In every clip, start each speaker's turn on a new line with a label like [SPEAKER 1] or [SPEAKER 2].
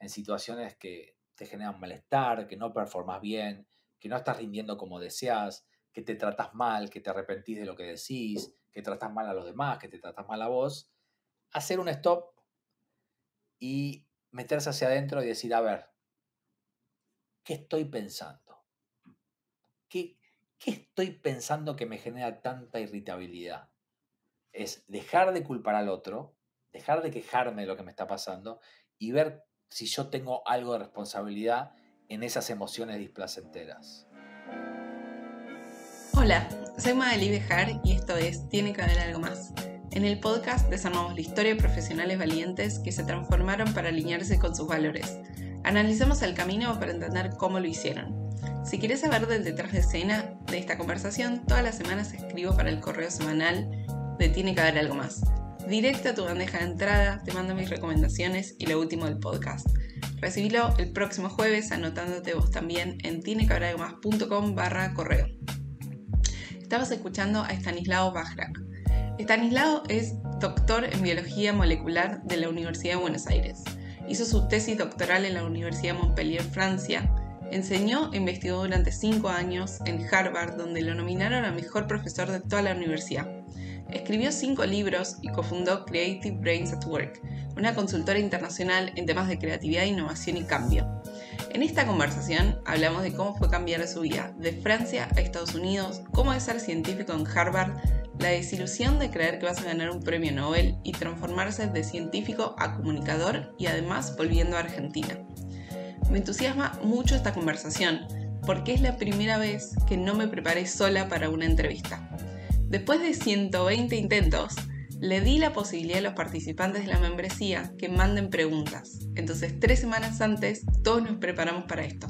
[SPEAKER 1] en situaciones que te generan malestar, que no performas bien, que no estás rindiendo como deseas, que te tratas mal, que te arrepentís de lo que decís, que tratas mal a los demás, que te tratas mal a vos, hacer un stop y meterse hacia adentro y decir, a ver, ¿qué estoy pensando? ¿Qué, ¿Qué estoy pensando que me genera tanta irritabilidad? Es dejar de culpar al otro, dejar de quejarme de lo que me está pasando y ver si yo tengo algo de responsabilidad en esas emociones displacenteras.
[SPEAKER 2] Hola, soy Madeline Bejar y esto es Tiene que haber algo más. En el podcast desarmamos la historia de profesionales valientes que se transformaron para alinearse con sus valores. Analizamos el camino para entender cómo lo hicieron. Si quieres saber del detrás de escena de esta conversación, todas las semanas escribo para el correo semanal de Tiene que haber algo más directo a tu bandeja de entrada, te mando mis recomendaciones y lo último del podcast. Recibilo el próximo jueves anotándote vos también en tinecabragmas.com barra correo. Estabas escuchando a Stanislao Bajrak. Stanislao es doctor en biología molecular de la Universidad de Buenos Aires. Hizo su tesis doctoral en la Universidad de Montpellier, Francia. Enseñó e investigó durante cinco años en Harvard, donde lo nominaron a mejor profesor de toda la universidad. Escribió cinco libros y cofundó Creative Brains at Work, una consultora internacional en temas de creatividad, innovación y cambio. En esta conversación hablamos de cómo fue cambiar su vida de Francia a Estados Unidos, cómo es ser científico en Harvard, la desilusión de creer que vas a ganar un premio Nobel y transformarse de científico a comunicador y además volviendo a Argentina. Me entusiasma mucho esta conversación porque es la primera vez que no me preparé sola para una entrevista. Después de 120 intentos, le di la posibilidad a los participantes de la membresía que manden preguntas. Entonces, tres semanas antes, todos nos preparamos para esto.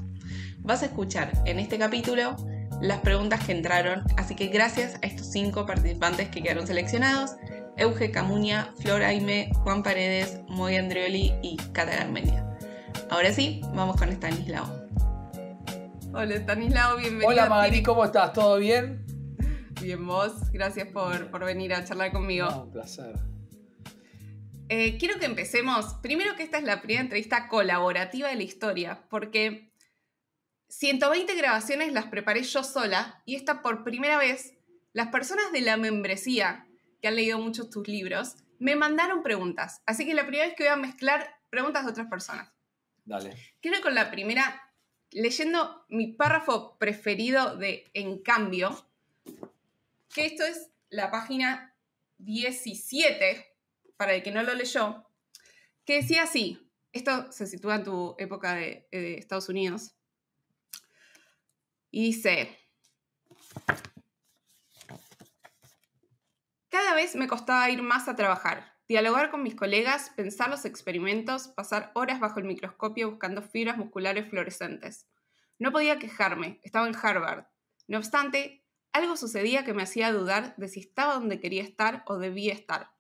[SPEAKER 2] Vas a escuchar en este capítulo las preguntas que entraron, así que gracias a estos cinco participantes que quedaron seleccionados, Euge Camuña, Flor Aime, Juan Paredes, Moya Andrioli y Cata Armenia. Ahora sí, vamos con Stanislao. Hola Stanislao, bienvenido. Hola Magari, ¿cómo estás? ¿Todo bien? bien vos. Gracias por, por venir a charlar conmigo. un placer. Eh, quiero que empecemos. Primero que esta es la primera entrevista colaborativa de la historia, porque 120 grabaciones las preparé yo sola y esta por primera vez las personas de la membresía que han leído muchos tus libros me mandaron preguntas. Así que la primera vez que voy a mezclar preguntas de otras personas. Dale. Quiero con la primera, leyendo mi párrafo preferido de En cambio, que esto es la página 17, para el que no lo leyó, que decía así, esto se sitúa en tu época de, Estados Unidos, y dice, cada vez me costaba ir más a trabajar, dialogar con mis colegas, pensar los experimentos, pasar horas bajo el microscopio buscando fibras musculares fluorescentes. No podía quejarme, estaba en Harvard. No obstante, algo sucedía que me hacía dudar de si estaba donde quería estar o debía estar.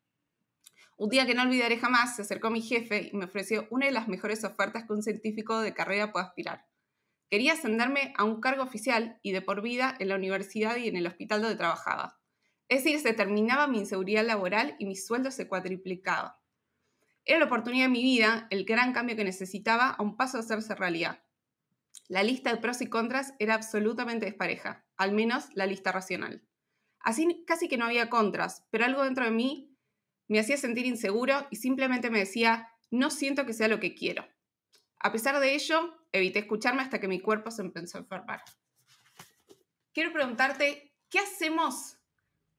[SPEAKER 2] Un día que no olvidaré jamás, se acercó mi jefe y me ofreció una de las mejores ofertas que un científico de carrera puede aspirar. Quería ascenderme a un cargo oficial y de por vida en la universidad y en el hospital donde trabajaba. Es decir, se terminaba mi inseguridad laboral y mi sueldo se cuadruplicaba. Era la oportunidad de mi vida, el gran cambio que necesitaba a un paso de hacerse realidad. La lista de pros y contras era absolutamente despareja, al menos la lista racional. Así casi que no había contras, pero algo dentro de mí me hacía sentir inseguro y simplemente me decía, no siento que sea lo que quiero. A pesar de ello, evité escucharme hasta que mi cuerpo se empezó a enfermar. Quiero preguntarte, ¿qué hacemos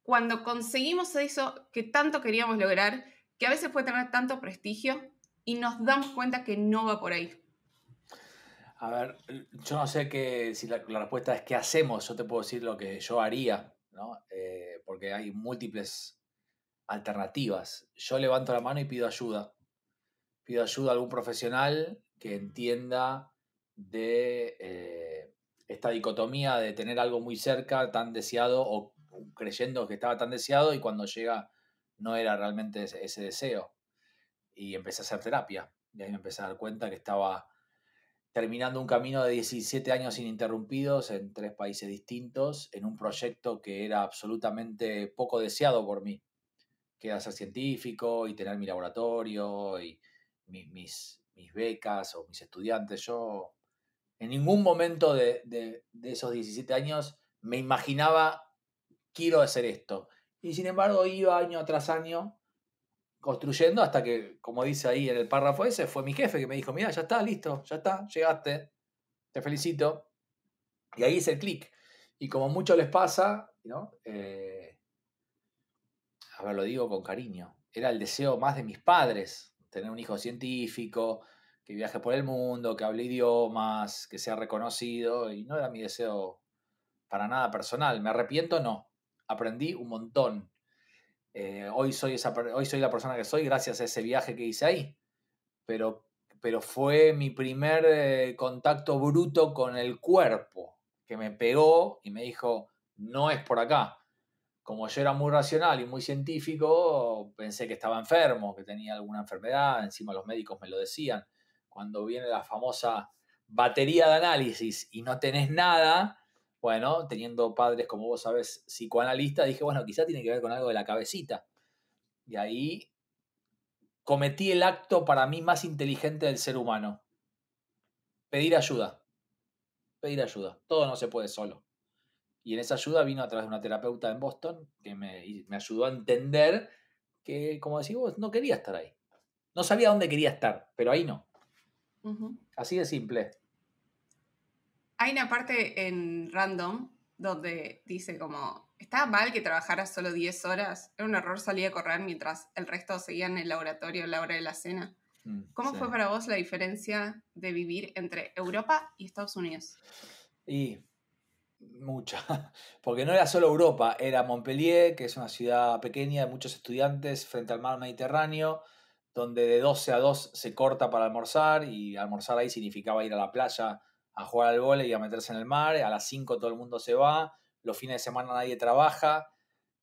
[SPEAKER 2] cuando conseguimos eso que tanto queríamos lograr, que a veces puede tener tanto prestigio, y nos damos cuenta que no va por ahí?
[SPEAKER 1] A ver, yo no sé que, si la, respuesta es qué hacemos, yo te puedo decir lo que yo haría, eh, porque hay múltiples alternativas. Yo levanto la mano y pido ayuda. Pido ayuda a algún profesional que entienda de eh, esta dicotomía de tener algo muy cerca, tan deseado, o creyendo que estaba tan deseado y cuando llega no era realmente ese, ese deseo. Y empecé a hacer terapia. Y ahí me empecé a dar cuenta que estaba terminando un camino de 17 años ininterrumpidos en tres países distintos, en un proyecto que era absolutamente poco deseado por mí, que era ser científico y tener mi laboratorio y mis, becas o mis estudiantes. Yo en ningún momento de, de esos 17 años me imaginaba, quiero hacer esto. Y sin embargo iba año tras año construyendo hasta que, como dice ahí en el párrafo ese, fue mi jefe que me dijo, mira, ya está, listo, ya está, llegaste, te felicito. Y ahí es el clic. Y como mucho les pasa, ¿no? Eh, a ver, lo digo con cariño, era el deseo más de mis padres, tener un hijo científico, que viaje por el mundo, que hable idiomas, que sea reconocido, y no era mi deseo para nada personal. ¿Me arrepiento? No. Aprendí un montón eh, hoy, soy hoy soy la persona que soy gracias a ese viaje que hice ahí. Pero, pero fue mi primer eh, contacto bruto con el cuerpo, que me pegó y me dijo, no es por acá. Como yo era muy racional y muy científico, pensé que estaba enfermo, que tenía alguna enfermedad, encima los médicos me lo decían. Cuando viene la famosa batería de análisis y no tenés nada, bueno, teniendo padres, como vos sabes, psicoanalistas, dije, bueno, quizá tiene que ver con algo de la cabecita. Y ahí cometí el acto para mí más inteligente del ser humano. Pedir ayuda. Pedir ayuda. Todo no se puede solo. Y en esa ayuda vino a través de una terapeuta en Boston que me, ayudó a entender que, como decís vos, no quería estar ahí. No sabía dónde quería estar, pero ahí no. Así de simple.
[SPEAKER 2] Hay una parte en Random donde dice como, ¿estaba mal que trabajara solo 10 horas? Era un error salir a correr mientras el resto seguía en el laboratorio a la hora de la cena. Mm, ¿Cómo fue para vos la diferencia de vivir entre Europa y Estados Unidos?
[SPEAKER 1] Y mucha, porque no era solo Europa, era Montpellier, que es una ciudad pequeña de muchos estudiantes frente al mar Mediterráneo, donde de 12 a 2 se corta para almorzar y almorzar ahí significaba ir a la playa a jugar al vole y a meterse en el mar, a las 5 todo el mundo se va, los fines de semana nadie trabaja,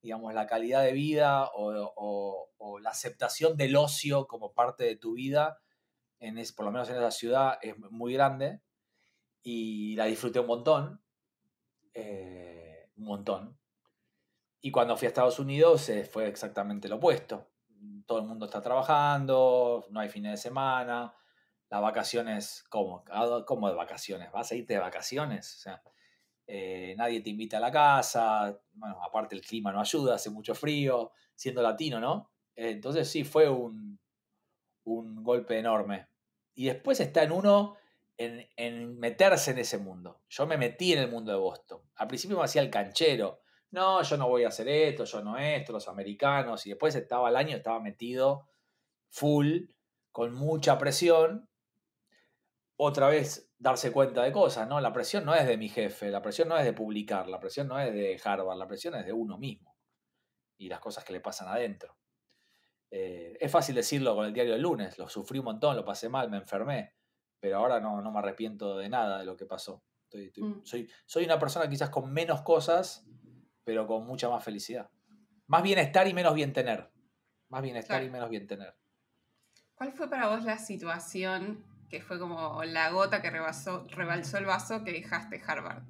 [SPEAKER 1] digamos, la calidad de vida o, la aceptación del ocio como parte de tu vida, en es, por lo menos en esa ciudad, es muy grande y la disfruté un montón, eh, un montón. Y cuando fui a Estados Unidos eh, fue exactamente lo opuesto. Todo el mundo está trabajando, no hay fines de semana, las vacaciones, ¿cómo? Ah, ¿Cómo de vacaciones? ¿Vas a irte de vacaciones? O sea, eh, nadie te invita a la casa, bueno, aparte el clima no ayuda, hace mucho frío, siendo latino, ¿no? entonces sí, fue un, un, golpe enorme. Y después está en uno en, en, meterse en ese mundo. Yo me metí en el mundo de Boston. Al principio me hacía el canchero. No, yo no voy a hacer esto, yo no esto, los americanos. Y después estaba el año, estaba metido full, con mucha presión, otra vez darse cuenta de cosas, ¿no? La presión no es de mi jefe, la presión no es de publicar, la presión no es de Harvard, la presión es de uno mismo y las cosas que le pasan adentro. Eh, es fácil decirlo con el diario del lunes, lo sufrí un montón, lo pasé mal, me enfermé, pero ahora no, me arrepiento de nada de lo que pasó. Mm. soy, soy una persona quizás con menos cosas, pero con mucha más felicidad. Más bienestar y menos bien tener. Más bienestar y menos bien tener.
[SPEAKER 2] ¿Cuál fue para vos la situación que fue como la gota que rebasó, rebalsó el vaso que dejaste Harvard.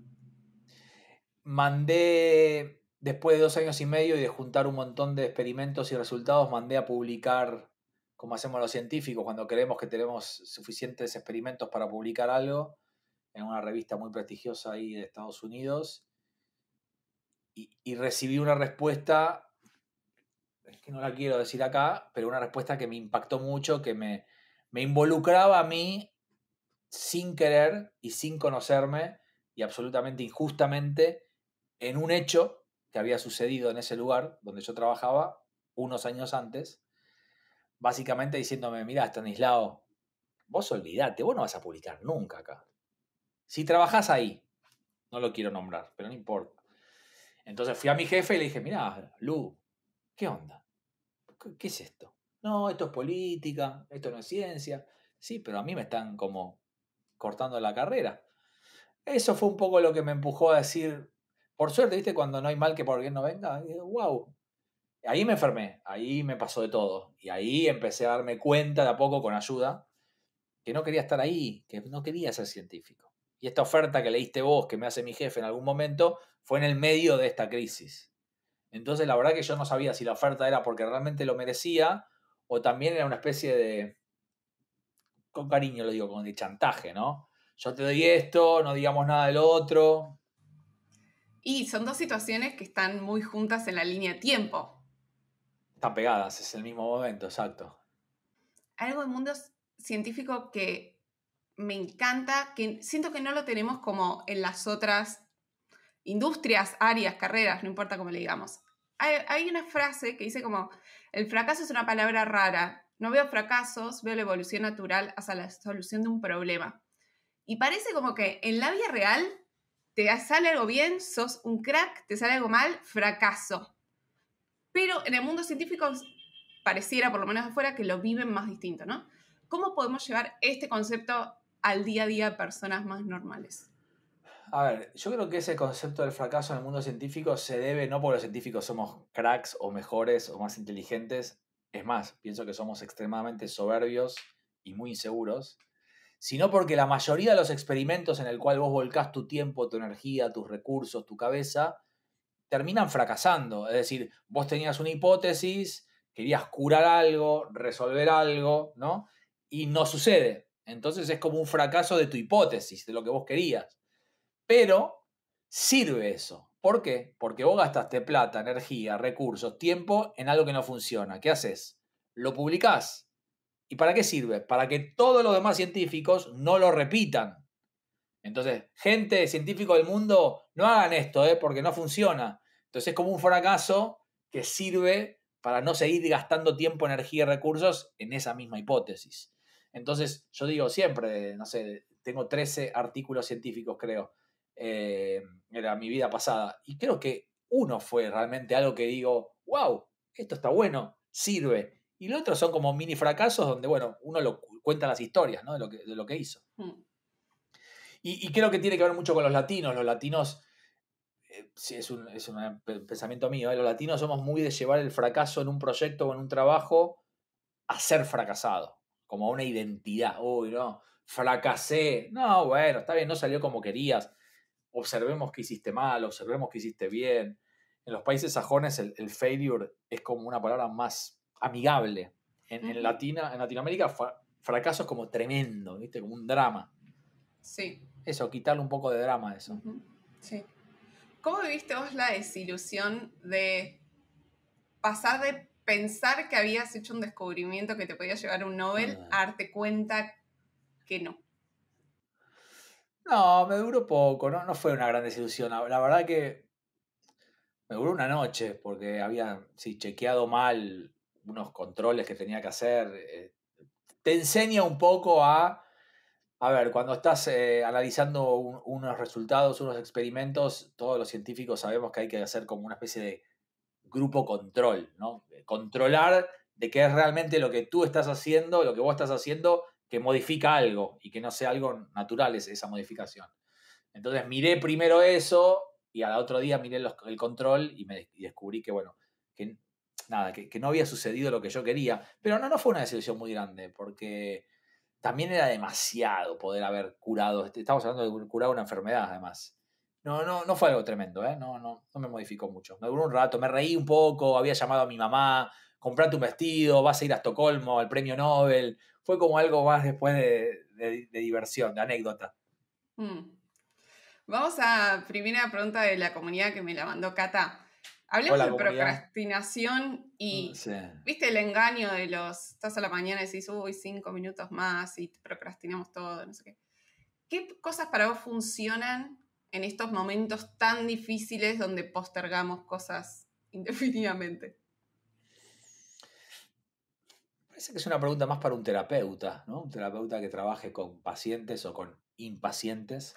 [SPEAKER 1] Mandé, después de dos años y medio y de juntar un montón de experimentos y resultados, mandé a publicar, como hacemos los científicos, cuando creemos que tenemos suficientes experimentos para publicar algo, en una revista muy prestigiosa ahí de Estados Unidos, y, y recibí una respuesta, es que no la quiero decir acá, pero una respuesta que me impactó mucho, que me, me involucraba a mí sin querer y sin conocerme y absolutamente injustamente en un hecho que había sucedido en ese lugar donde yo trabajaba unos años antes, básicamente diciéndome, mira, Stanislao, vos olvidate, vos no vas a publicar nunca acá. Si trabajás ahí, no lo quiero nombrar, pero no importa. Entonces fui a mi jefe y le dije, mira, Lu, ¿qué onda? ¿Qué, es esto? no, esto es política, esto no es ciencia. Sí, pero a mí me están como cortando la carrera. Eso fue un poco lo que me empujó a decir, por suerte, ¿viste? Cuando no hay mal que por alguien no venga, digo, wow. Ahí me enfermé, ahí me pasó de todo. Y ahí empecé a darme cuenta de a poco con ayuda que no quería estar ahí, que no quería ser científico. Y esta oferta que leíste vos, que me hace mi jefe en algún momento, fue en el medio de esta crisis. Entonces, la verdad que yo no sabía si la oferta era porque realmente lo merecía o también era una especie de, con cariño lo digo, como de chantaje, ¿no? Yo te doy esto, no digamos nada del otro.
[SPEAKER 2] Y son dos situaciones que están muy juntas en la línea de tiempo.
[SPEAKER 1] Están pegadas, es el mismo momento, exacto.
[SPEAKER 2] Algo del mundo científico que me encanta, que siento que no lo tenemos como en las otras industrias, áreas, carreras, no importa cómo le digamos, hay, una frase que dice como, el fracaso es una palabra rara, no veo fracasos, veo la evolución natural hasta la solución de un problema. Y parece como que en la vida real te sale algo bien, sos un crack, te sale algo mal, fracaso. Pero en el mundo científico pareciera, por lo menos afuera, que lo viven más distinto, ¿no? ¿Cómo podemos llevar este concepto al día a día de personas más normales?
[SPEAKER 1] A ver, yo creo que ese concepto del fracaso en el mundo científico se debe no porque los científicos somos cracks o mejores o más inteligentes, es más, pienso que somos extremadamente soberbios y muy inseguros, sino porque la mayoría de los experimentos en el cual vos volcás tu tiempo, tu energía, tus recursos, tu cabeza, terminan fracasando. Es decir, vos tenías una hipótesis, querías curar algo, resolver algo, ¿no? Y no sucede. Entonces es como un fracaso de tu hipótesis, de lo que vos querías. Pero sirve eso. ¿Por qué? Porque vos gastaste plata, energía, recursos, tiempo en algo que no funciona. ¿Qué haces? Lo publicás. ¿Y para qué sirve? Para que todos los demás científicos no lo repitan. Entonces, gente, científico del mundo, no hagan esto, ¿eh? porque no funciona. Entonces es como un fracaso que sirve para no seguir gastando tiempo, energía y recursos en esa misma hipótesis. Entonces, yo digo siempre, no sé, tengo 13 artículos científicos, creo eh, era mi vida pasada. Y creo que uno fue realmente algo que digo, wow, esto está bueno, sirve. Y lo otro son como mini fracasos donde, bueno, uno lo cuenta las historias de, lo que, hizo. Hmm. Y, creo que tiene que ver mucho con los latinos. Los latinos, eh, es, un, es un, pensamiento mío, ¿eh? los latinos somos muy de llevar el fracaso en un proyecto o en un trabajo a ser fracasado, como una identidad. Uy, no, fracasé. No, bueno, está bien, no salió como querías observemos que hiciste mal, observemos que hiciste bien. En los países sajones el, failure es como una palabra más amigable. En, Latina, en Latinoamérica fracaso es como tremendo, ¿viste? Como un drama. Sí. Eso, quitarle un poco de drama a eso.
[SPEAKER 2] Sí. ¿Cómo viviste vos la desilusión de pasar de pensar que habías hecho un descubrimiento que te podía llevar un Nobel ah. a darte cuenta que no?
[SPEAKER 1] No, me duró poco, no, fue una gran desilusión. La verdad que me duró una noche porque había chequeado mal unos controles que tenía que hacer. Eh, te enseña un poco a, a ver, cuando estás eh, analizando unos resultados, unos experimentos, todos los científicos sabemos que hay que hacer como una especie de grupo control, ¿no? Controlar de qué es realmente lo que tú estás haciendo, lo que vos estás haciendo que modifica algo y que no sea algo natural esa modificación. Entonces miré primero eso y al otro día miré el control y, me, descubrí que, bueno, que nada, que, no había sucedido lo que yo quería. Pero no, no fue una decisión muy grande, porque también era demasiado poder haber curado. Este, estamos hablando de curar una enfermedad, además. No, no, no fue algo tremendo, ¿eh? no, no, no me modificó mucho. Me duró un rato, me reí un poco, había llamado a mi mamá, comprate un vestido, vas a ir a Estocolmo, al premio Nobel. Fue como algo más después de, diversión, de anécdota.
[SPEAKER 2] Mm. Vamos a primera pregunta de la comunidad que me la mandó Cata. Hablemos de procrastinación y, mm, viste, el engaño de los, estás a la mañana y decís, uy, cinco minutos más y procrastinamos todo, no sé qué. ¿Qué cosas para vos funcionan en estos momentos tan difíciles donde postergamos cosas indefinidamente?
[SPEAKER 1] parece que es una pregunta más para un terapeuta, Un terapeuta que trabaje con pacientes o con impacientes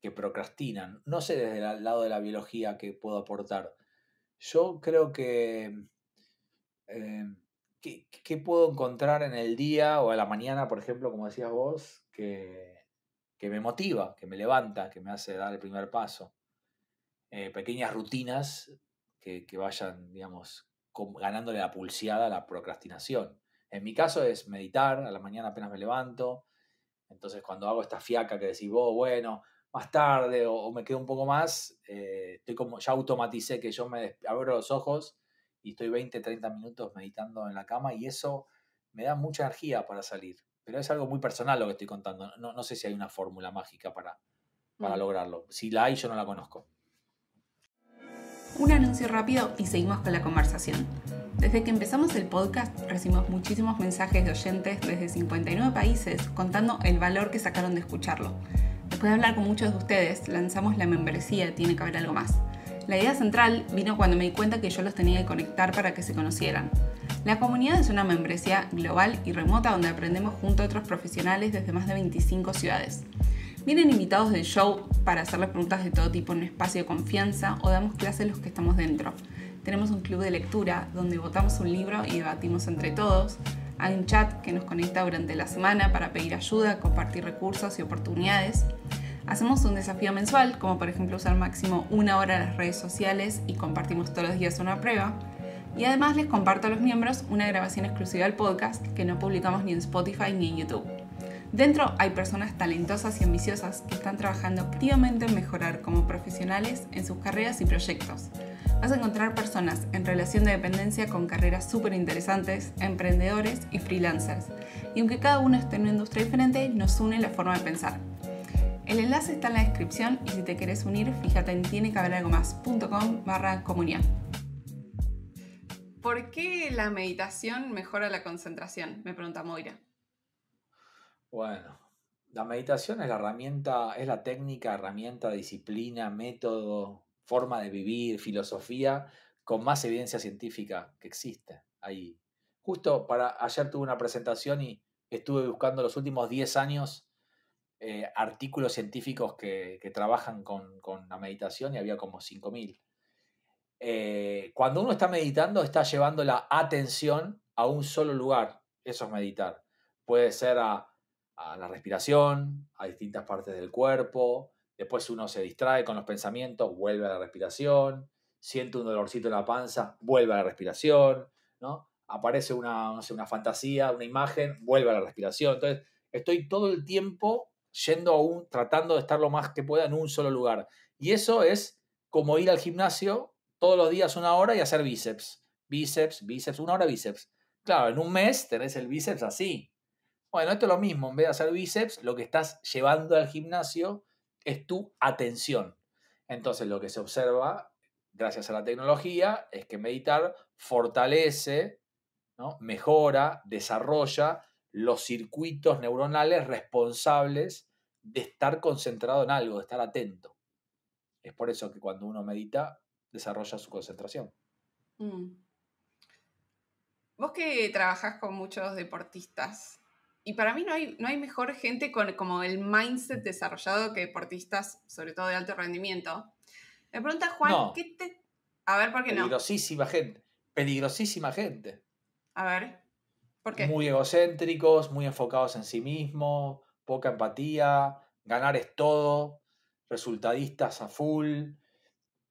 [SPEAKER 1] que procrastinan. No sé desde el lado de la biología qué puedo aportar. Yo creo que, em, ¿Qué puedo encontrar en el día o a la mañana, por ejemplo, como decías vos, que, me motiva, que me levanta, que me hace dar el primer paso. Eh, pequeñas rutinas que, que vayan, digamos, ganándole la pulseada a la procrastinación. En mi caso es meditar, a la mañana apenas me levanto, entonces cuando hago esta fiaca que decís vos, oh, bueno, más tarde o, me quedo un poco más, eh, estoy como, ya automaticé que yo me abro los ojos y estoy 20, 30 minutos meditando en la cama y eso me da mucha energía para salir. Pero es algo muy personal lo que estoy contando. No, sé si hay una fórmula mágica para, mm. lograrlo. Si la hay, yo no la conozco.
[SPEAKER 2] Un anuncio rápido y seguimos con la conversación. Desde que empezamos el podcast recibimos muchísimos mensajes de oyentes desde 59 países contando el valor que sacaron de escucharlo. Después de hablar con muchos de ustedes, lanzamos la membresía Tiene que haber algo más. La idea central vino cuando me di cuenta que yo los tenía que conectar para que se conocieran. La comunidad es una membresía global y remota donde aprendemos junto a otros profesionales desde más de 25 ciudades. Vienen invitados del show para hacerles preguntas de todo tipo en un espacio de confianza o damos clases los que estamos dentro. Tenemos un club de lectura donde votamos un libro y debatimos entre todos. Hay un chat que nos conecta durante la semana para pedir ayuda, compartir recursos y oportunidades. Hacemos un desafío mensual, como por ejemplo usar máximo una hora las redes sociales y compartimos todos los días una prueba. Y además les comparto a los miembros una grabación exclusiva del podcast que no publicamos ni en Spotify ni en YouTube. Dentro hay personas talentosas y ambiciosas que están trabajando activamente en mejorar como profesionales en sus carreras y proyectos vas a encontrar personas en relación de dependencia con carreras súper interesantes, emprendedores y freelancers. Y aunque cada uno esté en una industria diferente, nos une la forma de pensar. El enlace está en la descripción y si te quieres unir, fíjate en tienequehaberalgomás.com barra comunidad. ¿Por qué la meditación mejora la concentración? Me pregunta Moira. Bueno, la
[SPEAKER 1] meditación es la herramienta, es la técnica, herramienta, disciplina, método, forma de vivir, filosofía, con más evidencia científica que existe ahí. Justo para ayer tuve una presentación y estuve buscando los últimos 10 años eh, artículos científicos que, trabajan con, la meditación y había como 5.000. Eh, cuando uno está meditando, está llevando la atención a un solo lugar. Eso es meditar. Puede ser a la respiración, a distintas partes del cuerpo, Después uno se distrae con los pensamientos, vuelve a la respiración, siente un dolorcito en la panza, vuelve a la respiración, ¿no? Aparece una, una fantasía, una imagen, vuelve a la respiración. Entonces, estoy todo el tiempo yendo tratando de estar lo más que pueda en un solo lugar. Y eso es como ir al gimnasio todos los días una hora y hacer bíceps. Bíceps, bíceps, una hora bíceps. Claro, en un mes tenés el bíceps así. Bueno, esto es lo mismo. En vez de hacer bíceps, lo que estás llevando al gimnasio es tu atención. Entonces lo que se observa, gracias a la tecnología, es que meditar fortalece, mejora, desarrolla los circuitos neuronales responsables de estar concentrado en algo, de estar atento. Es por eso que cuando uno medita, desarrolla su concentración.
[SPEAKER 2] Mm. Vos que trabajás con muchos deportistas, y para mí no hay, no hay mejor gente con como el mindset desarrollado que deportistas, sobre todo de alto rendimiento. Me pregunta Juan, ¿qué te...
[SPEAKER 1] A ver, ¿por qué no? Peligrosísima gente. Peligrosísima gente. A ver, ¿por qué? Muy egocéntricos, muy enfocados en sí mismos, poca empatía, ganar es todo, resultadistas a full,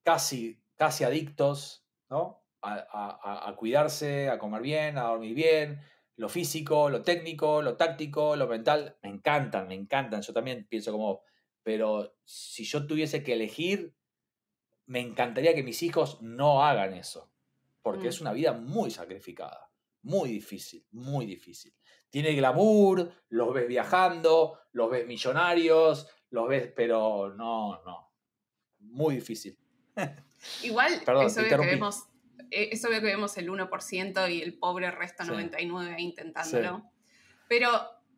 [SPEAKER 1] casi, casi adictos, ¿no? A, a cuidarse, a comer bien, a dormir bien, lo físico, lo técnico, lo táctico, lo mental, me encantan, me encantan. Yo también pienso como, pero si yo tuviese que elegir, me encantaría que mis hijos no hagan eso, porque es mm. una vida muy sacrificada, muy difícil, muy difícil. Tiene glamour, los ves viajando, los ves millonarios, los ves, pero no, no, muy difícil.
[SPEAKER 2] Igual, Perdón, eso que queremos eh, es obvio que vemos el 1% y el pobre resto 99% intentándolo. Pero,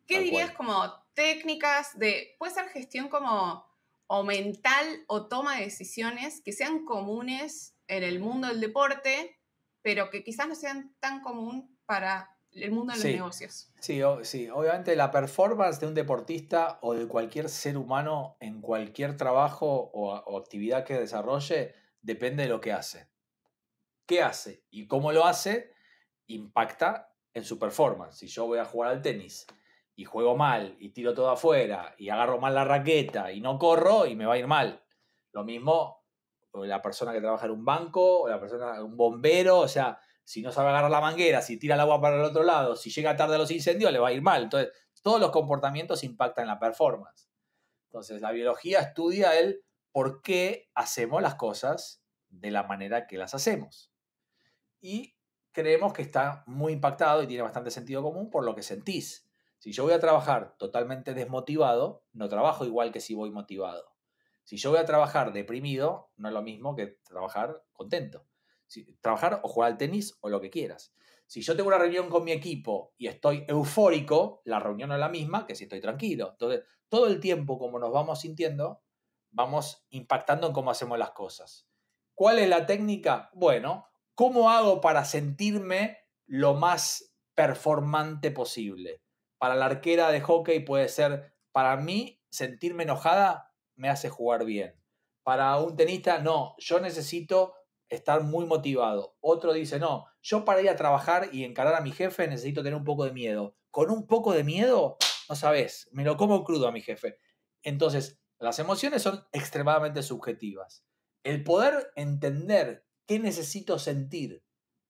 [SPEAKER 2] ¿qué dirías como técnicas de, puede ser gestión como o mental o toma de decisiones que sean comunes en el mundo del deporte, pero que quizás no sean tan común para el mundo de los negocios.
[SPEAKER 1] Sí, sí, obviamente la performance de un deportista o de cualquier ser humano en cualquier trabajo o actividad que desarrolle depende de lo que hace qué hace y cómo lo hace impacta en su performance. Si yo voy a jugar al tenis y juego mal y tiro todo afuera y agarro mal la raqueta y no corro y me va a ir mal. Lo mismo la persona que trabaja en un banco, o la persona, un bombero, o sea, si no sabe agarrar la manguera, si tira el agua para el otro lado, si llega tarde a los incendios, le va a ir mal. Entonces, todos los comportamientos impactan en la performance. Entonces, la biología estudia el por qué hacemos las cosas de la manera que las hacemos y creemos que está muy impactado y tiene bastante sentido común por lo que sentís. Si yo voy a trabajar totalmente desmotivado, no trabajo igual que si voy motivado. Si yo voy a trabajar deprimido, no es lo mismo que trabajar contento. Si, trabajar o jugar al tenis o lo que quieras. Si yo tengo una reunión con mi equipo y estoy eufórico, la reunión no es la misma que si estoy tranquilo. Entonces, todo el tiempo como nos vamos sintiendo, vamos impactando en cómo hacemos las cosas. ¿Cuál es la técnica? Bueno, ¿cómo hago para sentirme lo más performante posible? Para la arquera de hockey puede ser, para mí, sentirme enojada me hace jugar bien. Para un tenista, no, yo necesito estar muy motivado. Otro dice, no, yo para ir a trabajar y encarar a mi jefe necesito tener un poco de miedo. Con un poco de miedo, no sabes, me lo como crudo a mi jefe. Entonces, las emociones son extremadamente subjetivas. El poder entender ¿Qué necesito sentir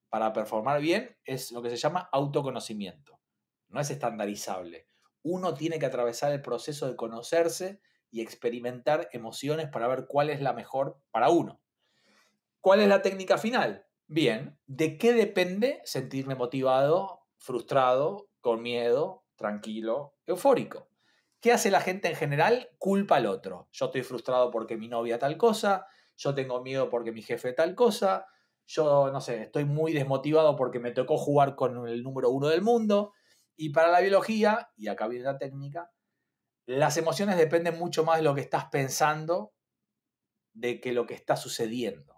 [SPEAKER 1] para performar bien? Es lo que se llama autoconocimiento. No es estandarizable. Uno tiene que atravesar el proceso de conocerse y experimentar emociones para ver cuál es la mejor para uno. ¿Cuál es la técnica final? Bien, ¿de qué depende sentirme motivado, frustrado, con miedo, tranquilo, eufórico? ¿Qué hace la gente en general? Culpa al otro. Yo estoy frustrado porque mi novia tal cosa, yo tengo miedo porque mi jefe tal cosa, yo no sé, estoy muy desmotivado porque me tocó jugar con el número uno del mundo. Y para la biología, y acá viene la técnica, las emociones dependen mucho más de lo que estás pensando de que lo que está sucediendo.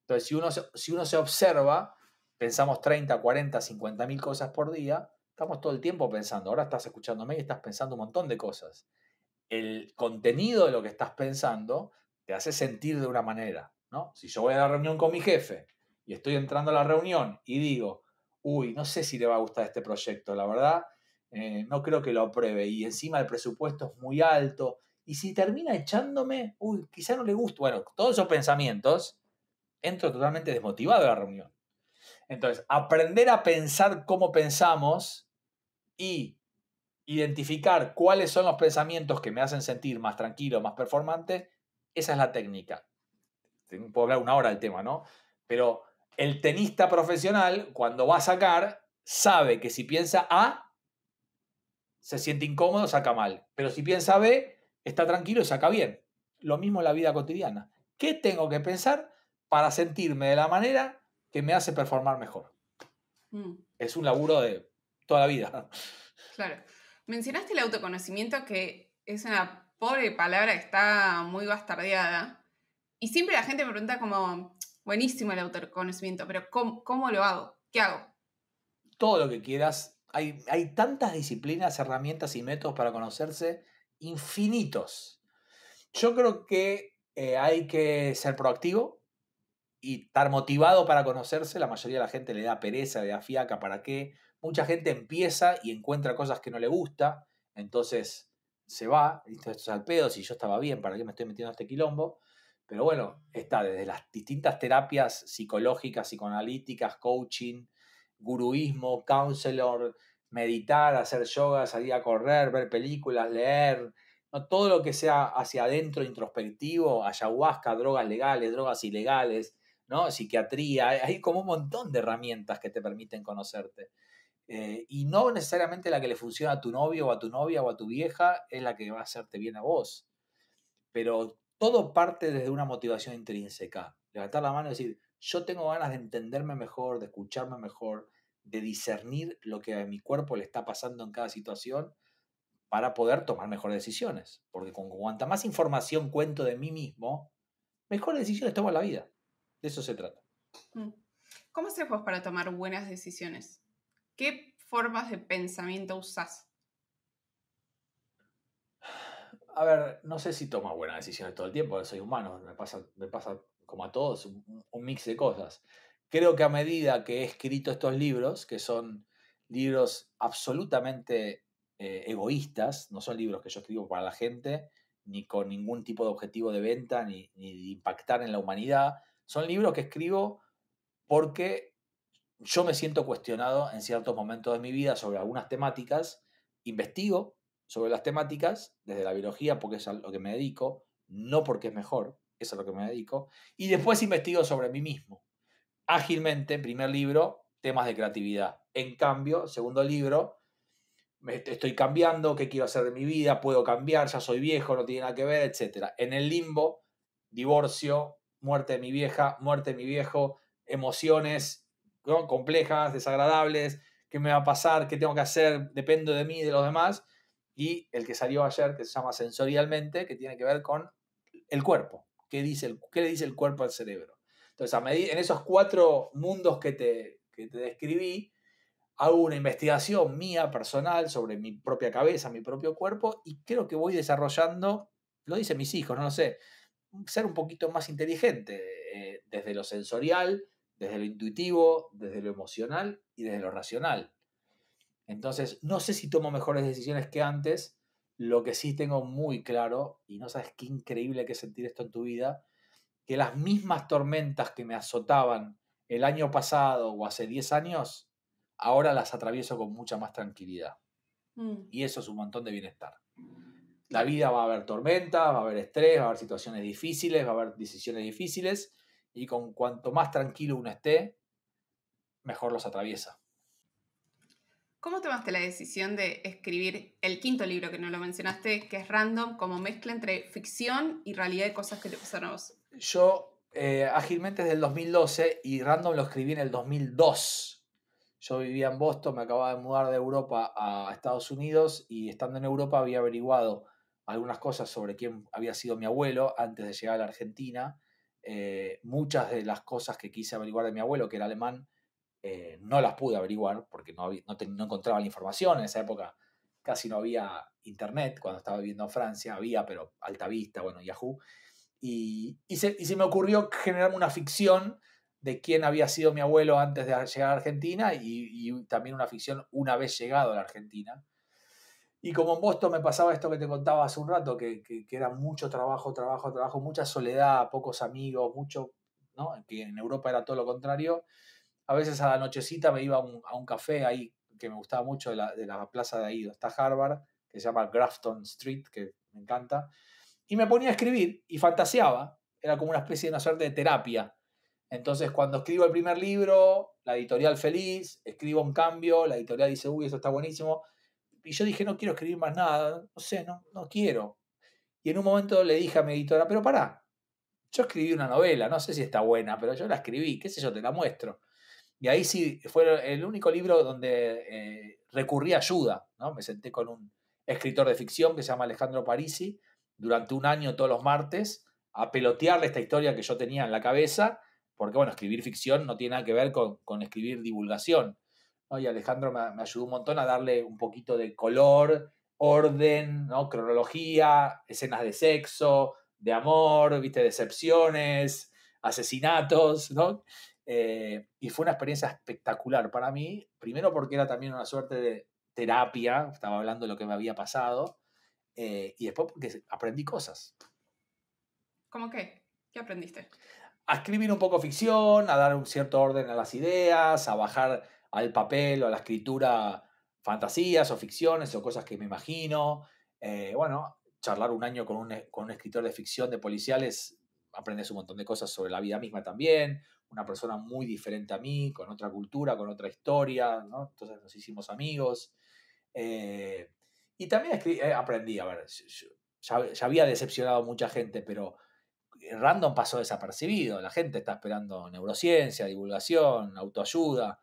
[SPEAKER 1] Entonces, si uno, si uno se observa, pensamos 30, 40, 50 mil cosas por día, estamos todo el tiempo pensando. Ahora estás escuchándome y estás pensando un montón de cosas. El contenido de lo que estás pensando te hace sentir de una manera, ¿no? Si yo voy a la reunión con mi jefe y estoy entrando a la reunión y digo, uy, no sé si le va a gustar este proyecto, la verdad, eh, no creo que lo apruebe y encima el presupuesto es muy alto y si termina echándome, uy, quizá no le guste, bueno, todos esos pensamientos, entro totalmente desmotivado a la reunión. Entonces, aprender a pensar cómo pensamos y identificar cuáles son los pensamientos que me hacen sentir más tranquilo, más performante, esa es la técnica. Puedo hablar una hora del tema, ¿no? Pero el tenista profesional, cuando va a sacar, sabe que si piensa A, se siente incómodo, saca mal. Pero si piensa B, está tranquilo y saca bien. Lo mismo en la vida cotidiana. ¿Qué tengo que pensar para sentirme de la manera que me hace performar mejor? Mm. Es un laburo de toda la vida.
[SPEAKER 2] Claro. Mencionaste el autoconocimiento que es una pobre palabra que está muy bastardeada. Y siempre la gente me pregunta como, buenísimo el autoconocimiento, pero ¿cómo, lo hago? ¿Qué hago? Todo
[SPEAKER 1] lo que quieras. Hay, hay tantas disciplinas, herramientas y métodos para conocerse, infinitos. Yo creo que eh, hay que ser proactivo y estar motivado para conocerse. La mayoría de la gente le da pereza, le da fiaca, ¿para qué? Mucha gente empieza y encuentra cosas que no le gusta. Entonces, se va, listo esto es al si yo estaba bien, ¿para qué me estoy metiendo a este quilombo? Pero bueno, está desde las distintas terapias psicológicas, psicoanalíticas, coaching, guruismo, counselor, meditar, hacer yoga, salir a correr, ver películas, leer, ¿no? todo lo que sea hacia adentro, introspectivo, ayahuasca, drogas legales, drogas ilegales, ¿no? psiquiatría, hay como un montón de herramientas que te permiten conocerte. Eh, y no necesariamente la que le funciona a tu novio o a tu novia o a tu vieja es la que va a hacerte bien a vos. Pero todo parte desde una motivación intrínseca. Levantar la mano y decir, yo tengo ganas de entenderme mejor, de escucharme mejor, de discernir lo que a mi cuerpo le está pasando en cada situación para poder tomar mejores decisiones. Porque con cuanta más información cuento de mí mismo, mejores decisiones tomo en la vida. De eso se trata.
[SPEAKER 2] Mm. ¿Cómo haces vos para tomar buenas decisiones? ¿Qué formas de pensamiento usas?
[SPEAKER 1] A ver, no sé si tomo buenas decisiones todo el tiempo, soy humano, me pasa, me pasa como a todos un, mix de cosas. Creo que a medida que he escrito estos libros, que son libros absolutamente eh, egoístas, no son libros que yo escribo para la gente, ni con ningún tipo de objetivo de venta, ni de impactar en la humanidad, son libros que escribo porque yo me siento cuestionado en ciertos momentos de mi vida sobre algunas temáticas, investigo sobre las temáticas desde la biología porque es a lo que me dedico, no porque es mejor, es a lo que me dedico, y después investigo sobre mí mismo. Ágilmente, primer libro, temas de creatividad. En cambio, segundo libro, me estoy cambiando, qué quiero hacer de mi vida, puedo cambiar, ya soy viejo, no tiene nada que ver, etc. En el limbo, divorcio, muerte de mi vieja, muerte de mi viejo, emociones, complejas, desagradables, qué me va a pasar, qué tengo que hacer, dependo de mí, y de los demás, y el que salió ayer, que se llama sensorialmente, que tiene que ver con el cuerpo, qué, dice qué le dice el cuerpo al cerebro. Entonces, a medir, en esos cuatro mundos que te, que te describí, hago una investigación mía personal sobre mi propia cabeza, mi propio cuerpo, y creo que voy desarrollando, lo dicen mis hijos, no lo sé, ser un poquito más inteligente, eh, desde lo sensorial, desde lo intuitivo, desde lo emocional y desde lo racional. Entonces, no sé si tomo mejores decisiones que antes, lo que sí tengo muy claro, y no sabes qué increíble que sentir esto en tu vida, que las mismas tormentas que me azotaban el año pasado o hace 10 años, ahora las atravieso con mucha más tranquilidad. Mm. Y eso es un montón de bienestar. La vida va a haber tormentas, va a haber estrés, va a haber situaciones difíciles, va a haber decisiones difíciles, y con cuanto más tranquilo uno esté, mejor los atraviesa.
[SPEAKER 2] ¿Cómo tomaste la decisión de escribir el quinto libro que no lo mencionaste, que es Random, como mezcla entre ficción y realidad de cosas que te pasaron a vos?
[SPEAKER 1] Yo, ágilmente eh, desde el 2012, y Random lo escribí en el 2002. Yo vivía en Boston, me acababa de mudar de Europa a Estados Unidos y estando en Europa había averiguado algunas cosas sobre quién había sido mi abuelo antes de llegar a la Argentina eh, muchas de las cosas que quise averiguar de mi abuelo, que era alemán, eh, no las pude averiguar porque no, había, encontraba la información. En esa época casi no había internet cuando estaba viviendo en Francia, había, pero Alta Vista bueno, Yahoo. Y, y, se, me ocurrió generarme una ficción de quién había sido mi abuelo antes de llegar a Argentina y, y, también una ficción una vez llegado a la Argentina. Y como en Boston me pasaba esto que te contaba hace un rato, que, que, era mucho trabajo, trabajo, trabajo, mucha soledad, pocos amigos, mucho, ¿no? Que en Europa era todo lo contrario. A veces a la nochecita me iba a un, a un café ahí, que me gustaba mucho, de la, de la plaza de ahí donde está Harvard, que se llama Grafton Street, que me encanta. Y me ponía a escribir y fantaseaba. Era como una especie de una suerte de terapia. Entonces, cuando escribo el primer libro, la editorial feliz, escribo un cambio, la editorial dice, uy, eso está buenísimo y yo dije, no quiero escribir más nada, no sé, no, no quiero. Y en un momento le dije a mi editora, pero pará, yo escribí una novela, no sé si está buena, pero yo la escribí, qué sé yo, te la muestro. Y ahí sí, fue el único libro donde eh, recurrí a ayuda, ¿no? Me senté con un escritor de ficción que se llama Alejandro Parisi, durante un año todos los martes, a pelotearle esta historia que yo tenía en la cabeza, porque bueno, escribir ficción no tiene nada que ver con, con escribir divulgación. ¿no? Y Alejandro me, me, ayudó un montón a darle un poquito de color, orden, ¿no? Cronología, escenas de sexo, de amor, ¿viste? Decepciones, asesinatos, ¿no? Eh, y fue una experiencia espectacular para mí, primero porque era también una suerte de terapia, estaba hablando de lo que me había pasado, eh, y después porque aprendí cosas.
[SPEAKER 2] ¿Cómo qué? ¿Qué aprendiste?
[SPEAKER 1] A escribir un poco ficción, a dar un cierto orden a las ideas, a bajar al papel o a la escritura fantasías o ficciones o cosas que me imagino. Eh, bueno, charlar un año con un, escritor de ficción de policiales, aprendes un montón de cosas sobre la vida misma también, una persona muy diferente a mí, con otra cultura, con otra historia, Entonces nos hicimos amigos. Eh, y también eh, aprendí, a ver, ya, había decepcionado a mucha gente, pero Random pasó desapercibido, la gente está esperando neurociencia, divulgación, autoayuda.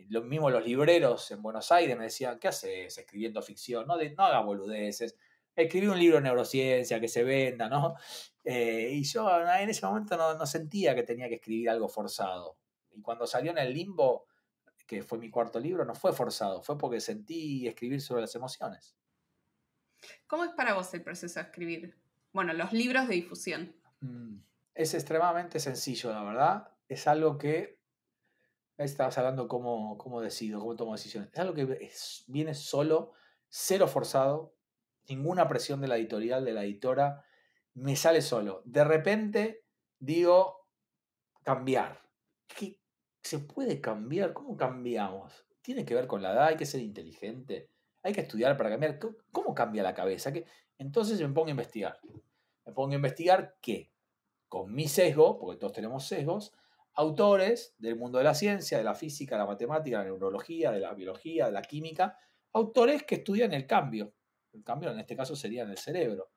[SPEAKER 1] Eh, lo mismo los libreros en Buenos Aires me decían, ¿qué haces escribiendo ficción? No, de, no haga boludeces. Escribí un libro de neurociencia que se venda, ¿no? Eh, y yo ah, en ese momento no, sentía que tenía que escribir algo forzado. Y cuando salió en el limbo, que fue mi cuarto libro, no fue forzado, fue porque sentí escribir sobre las emociones.
[SPEAKER 2] ¿Cómo es para vos el proceso de escribir? Bueno, los libros de difusión.
[SPEAKER 1] Mm, es extremadamente sencillo, la verdad. Es algo que Estabas hablando cómo, cómo decido, cómo tomo decisiones. Es algo que viene solo, cero forzado, ninguna presión de la editorial, de la editora, me sale solo. De repente digo, cambiar. ¿Qué se puede cambiar? ¿Cómo cambiamos? ¿Tiene que ver con la edad? ¿Hay que ser inteligente? ¿Hay que estudiar para cambiar? ¿Cómo cambia la cabeza? que Entonces me pongo a investigar. Me pongo a investigar qué, con mi sesgo, porque todos tenemos sesgos, autores del mundo de la ciencia, de la física, la matemática, la neurología, de la biología, de la química, autores que estudian el cambio. El cambio en este caso sería en el cerebro.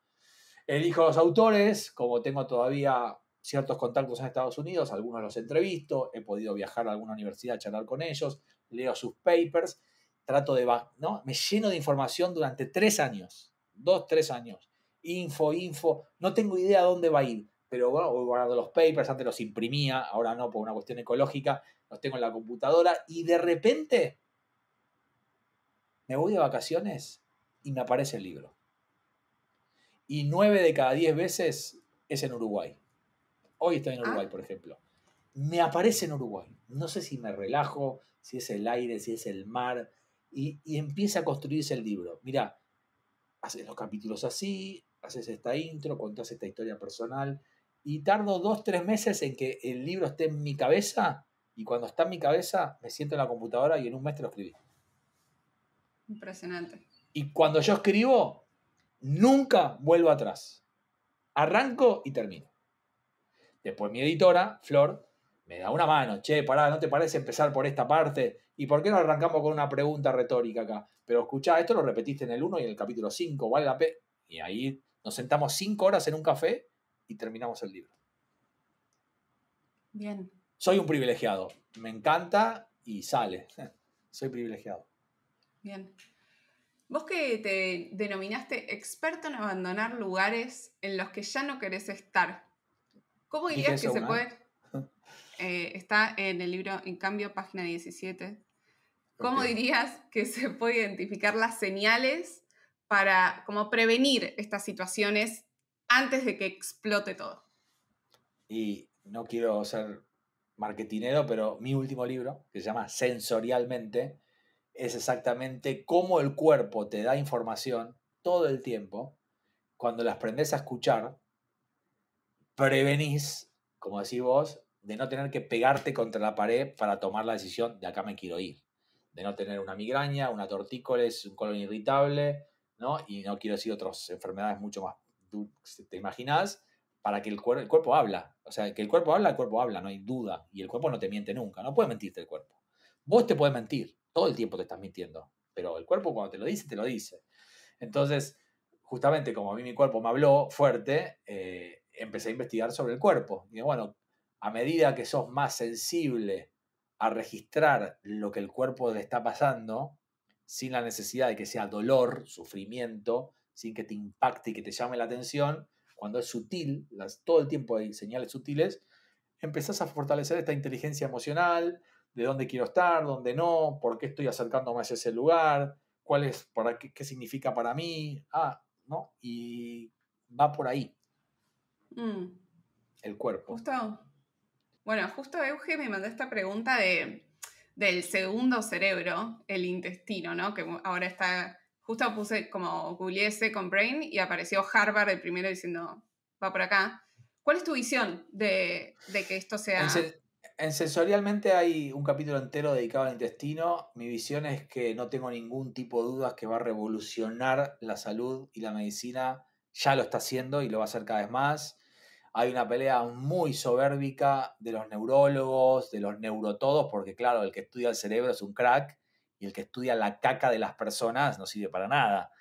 [SPEAKER 1] Elijo los autores, como tengo todavía ciertos contactos en Estados Unidos, algunos los entrevisto, he podido viajar a alguna universidad a charlar con ellos, leo sus papers, trato de... ¿no? Me lleno de información durante tres años, dos, tres años. Info, info, no tengo idea dónde va a ir pero bueno, voy guardando los papers, antes los imprimía, ahora no por una cuestión ecológica, los tengo en la computadora y de repente me voy de vacaciones y me aparece el libro. Y nueve de cada diez veces es en Uruguay. Hoy estoy en ah. Uruguay, por ejemplo. Me aparece en Uruguay. No sé si me relajo, si es el aire, si es el mar. Y, y empieza a construirse el libro. mira haces los capítulos así, haces esta intro, contás esta historia personal, y tardo dos, tres meses en que el libro esté en mi cabeza y cuando está en mi cabeza me siento en la computadora y en un mes te lo escribí.
[SPEAKER 2] Impresionante.
[SPEAKER 1] Y cuando yo escribo, nunca vuelvo atrás. Arranco y termino. Después mi editora, Flor, me da una mano, che, pará, ¿no te parece empezar por esta parte? ¿Y por qué no arrancamos con una pregunta retórica acá? Pero escuchá, esto lo repetiste en el 1 y en el capítulo 5, ¿vale la pena? Y ahí nos sentamos cinco horas en un café terminamos el libro. Bien. Soy un privilegiado. Me encanta y sale. Soy privilegiado.
[SPEAKER 2] Bien. Vos que te denominaste experto en abandonar lugares en los que ya no querés estar, ¿cómo dirías que se puede? Eh, está en el libro, en cambio, página 17.
[SPEAKER 1] ¿Cómo dirías
[SPEAKER 2] que se puede identificar las señales para como prevenir estas situaciones antes de que explote todo.
[SPEAKER 1] Y no quiero ser marketinero, pero mi último libro, que se llama Sensorialmente, es exactamente cómo el cuerpo te da información todo el tiempo. Cuando las aprendes a escuchar, prevenís, como decís vos, de no tener que pegarte contra la pared para tomar la decisión de acá me quiero ir. De no tener una migraña, una tortícolis, un colon irritable, ¿no? Y no quiero decir otras enfermedades mucho más te imaginas para que el, cuerpo habla. O sea, que el cuerpo habla, el cuerpo habla, no hay duda. Y el cuerpo no te miente nunca, no puede mentirte el cuerpo. Vos te puedes mentir, todo el tiempo te estás mintiendo, pero el cuerpo cuando te lo dice, te lo dice. Entonces, justamente como a mí mi cuerpo me habló fuerte, eh, empecé a investigar sobre el cuerpo. Y bueno, a medida que sos más sensible a registrar lo que el cuerpo le está pasando, sin la necesidad de que sea dolor, sufrimiento, sin que te impacte y que te llame la atención, cuando es sutil, todo el tiempo hay señales sutiles, empezás a fortalecer esta inteligencia emocional, de dónde quiero estar, dónde no, por qué estoy acercándome a ese lugar, cuál es, para qué, significa para mí, ah, ¿no? Y va por ahí. Mm. El cuerpo.
[SPEAKER 2] Justo. Bueno, justo Euge me mandó esta pregunta de, del segundo cerebro, el intestino, ¿no? Que ahora está justo puse como googleé con Brain y apareció Harvard el primero diciendo, va por acá. ¿Cuál es tu visión de, que esto sea...
[SPEAKER 1] En, sensorialmente hay un capítulo entero dedicado al intestino. Mi visión es que no tengo ningún tipo de dudas que va a revolucionar la salud y la medicina. Ya lo está haciendo y lo va a hacer cada vez más. Hay una pelea muy soberbica de los neurólogos, de los neurotodos, porque claro, el que estudia el cerebro es un crack y el que estudia la caca de las personas no sirve para nada.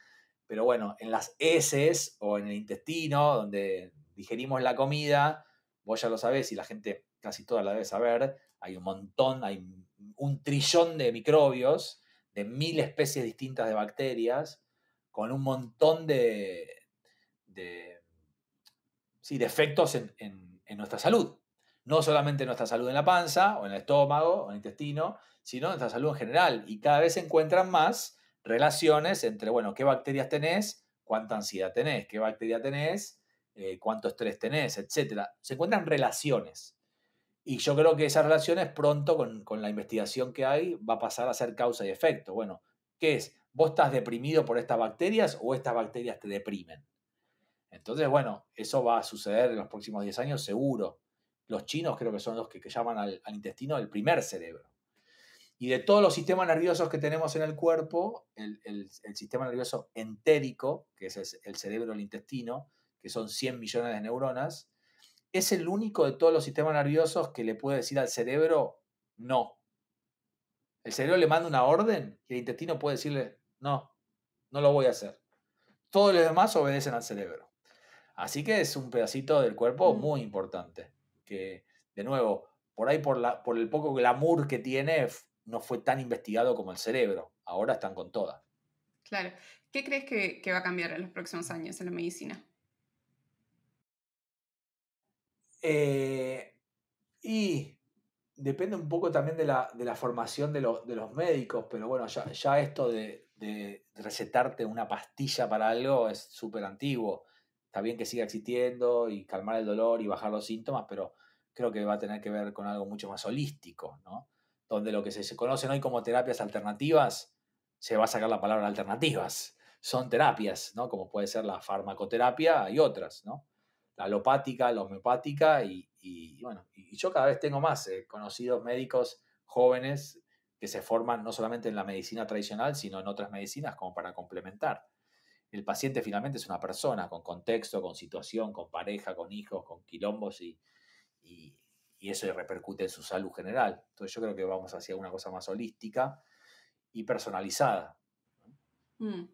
[SPEAKER 1] Pero bueno, en las heces o en el intestino, donde digerimos la comida, vos ya lo sabés y la gente casi toda la debe saber, hay un montón, hay un trillón de microbios, de mil especies distintas de bacterias, con un montón de, efectos defectos en nuestra salud no solamente nuestra salud en la panza, o en el estómago, o en el intestino, sino nuestra salud en general. Y cada vez se encuentran más relaciones entre, bueno, qué bacterias tenés, cuánta ansiedad tenés, qué bacteria tenés, eh, cuánto estrés tenés, etc. Se encuentran relaciones. Y yo creo que esas relaciones pronto, con, con la investigación que hay, va a pasar a ser causa y efecto. Bueno, ¿qué es? ¿Vos estás deprimido por estas bacterias o estas bacterias te deprimen? Entonces, bueno, eso va a suceder en los próximos 10 años seguro. Los chinos creo que son los que, llaman al, intestino el primer cerebro. Y de todos los sistemas nerviosos que tenemos en el cuerpo, el, sistema nervioso entérico, que es el, cerebro, del intestino, que son 100 millones de neuronas, es el único de todos los sistemas nerviosos que le puede decir al cerebro no. El cerebro le manda una orden y el intestino puede decirle no, no lo voy a hacer. Todos los demás obedecen al cerebro. Así que es un pedacito del cuerpo mm. muy importante de nuevo, por ahí por, la, por el poco glamour que tiene, no fue tan investigado como el cerebro. Ahora están con todas.
[SPEAKER 2] Claro. ¿Qué crees que, va a cambiar en los próximos años en la medicina?
[SPEAKER 1] Eh, y depende un poco también de la, de la formación de, de, los médicos, pero bueno, ya, esto de, de, recetarte una pastilla para algo es súper antiguo. Está bien que siga existiendo y calmar el dolor y bajar los síntomas, pero creo que va a tener que ver con algo mucho más holístico, ¿no? Donde lo que se conocen hoy como terapias alternativas, se va a sacar la palabra alternativas. Son terapias, ¿no? Como puede ser la farmacoterapia y otras, ¿no? La alopática, la homeopática y, bueno, y yo cada vez tengo más eh, conocidos médicos jóvenes que se forman no solamente en la medicina tradicional, sino en otras medicinas como para complementar. El paciente finalmente es una persona con contexto, con situación, con pareja, con hijos, con quilombos y, y, eso repercute en su salud general. Entonces yo creo que vamos hacia una cosa más holística y personalizada.
[SPEAKER 2] Mm.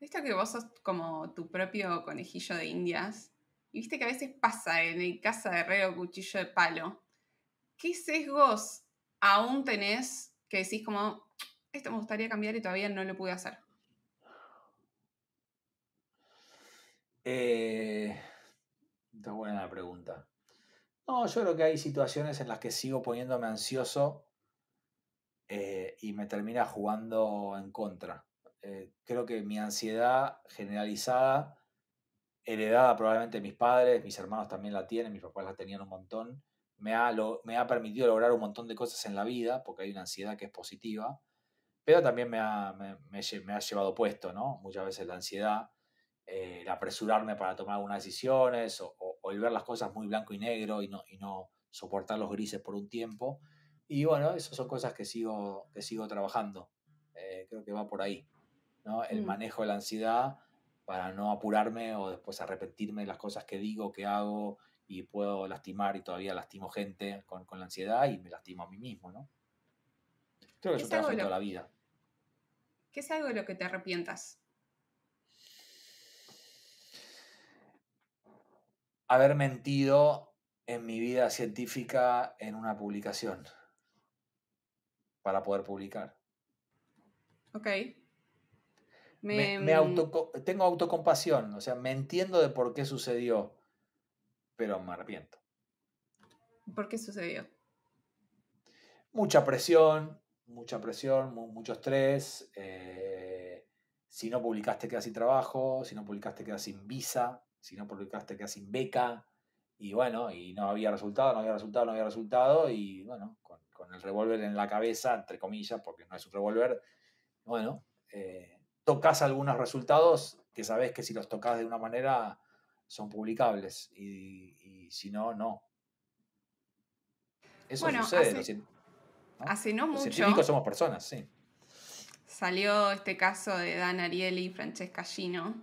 [SPEAKER 2] Visto que vos sos como tu propio conejillo de indias, y viste que a veces pasa en el casa de reo cuchillo de palo, ¿qué sesgos aún tenés que decís como, esto me gustaría cambiar y todavía no lo pude hacer?
[SPEAKER 1] Eh, es buena la pregunta. No, yo creo que hay situaciones en las que sigo poniéndome ansioso eh, y me termina jugando en contra. Eh, creo que mi ansiedad generalizada, heredada probablemente de mis padres, mis hermanos también la tienen, mis papás la tenían un montón, me ha, me ha permitido lograr un montón de cosas en la vida, porque hay una ansiedad que es positiva, pero también me ha, me ha llevado puesto, ¿no? Muchas veces la ansiedad eh, el apresurarme para tomar algunas decisiones o, el ver las cosas muy blanco y negro y no, soportar los grises por un tiempo. Y bueno, esas son cosas que sigo, que sigo trabajando. Eh, creo que va por ahí. El mm. manejo de la ansiedad para no apurarme o después arrepentirme de las cosas que digo, que hago y puedo lastimar y todavía lastimo gente con, la ansiedad y me lastimo a mí mismo. ¿no? Creo que es un de la vida.
[SPEAKER 2] ¿Qué es algo de lo que te arrepientas?
[SPEAKER 1] haber mentido en mi vida científica en una publicación para poder publicar.
[SPEAKER 2] Ok. Mm,
[SPEAKER 1] tengo autocompasión, o sea, me entiendo de por qué sucedió, pero me arrepiento.
[SPEAKER 2] ¿Por qué sucedió?
[SPEAKER 1] Mucha presión, mucha presión, mucho estrés. Eh, si no publicaste, quedas sin trabajo. Si no publicaste, quedas sin visa si no publicaste quedas sin beca, y bueno, y no había resultado, no había resultado, no había resultado, y bueno, con, el revólver en la cabeza, entre comillas, porque no es un revólver, bueno, eh, tocas algunos resultados que sabes que si los tocas de una manera son publicables, y, si no, no. Eso sucede.
[SPEAKER 2] Hace, ¿no? no mucho. Los científicos
[SPEAKER 1] somos personas, sí.
[SPEAKER 2] Salió este caso de Dan Ariely y Francesca Gino,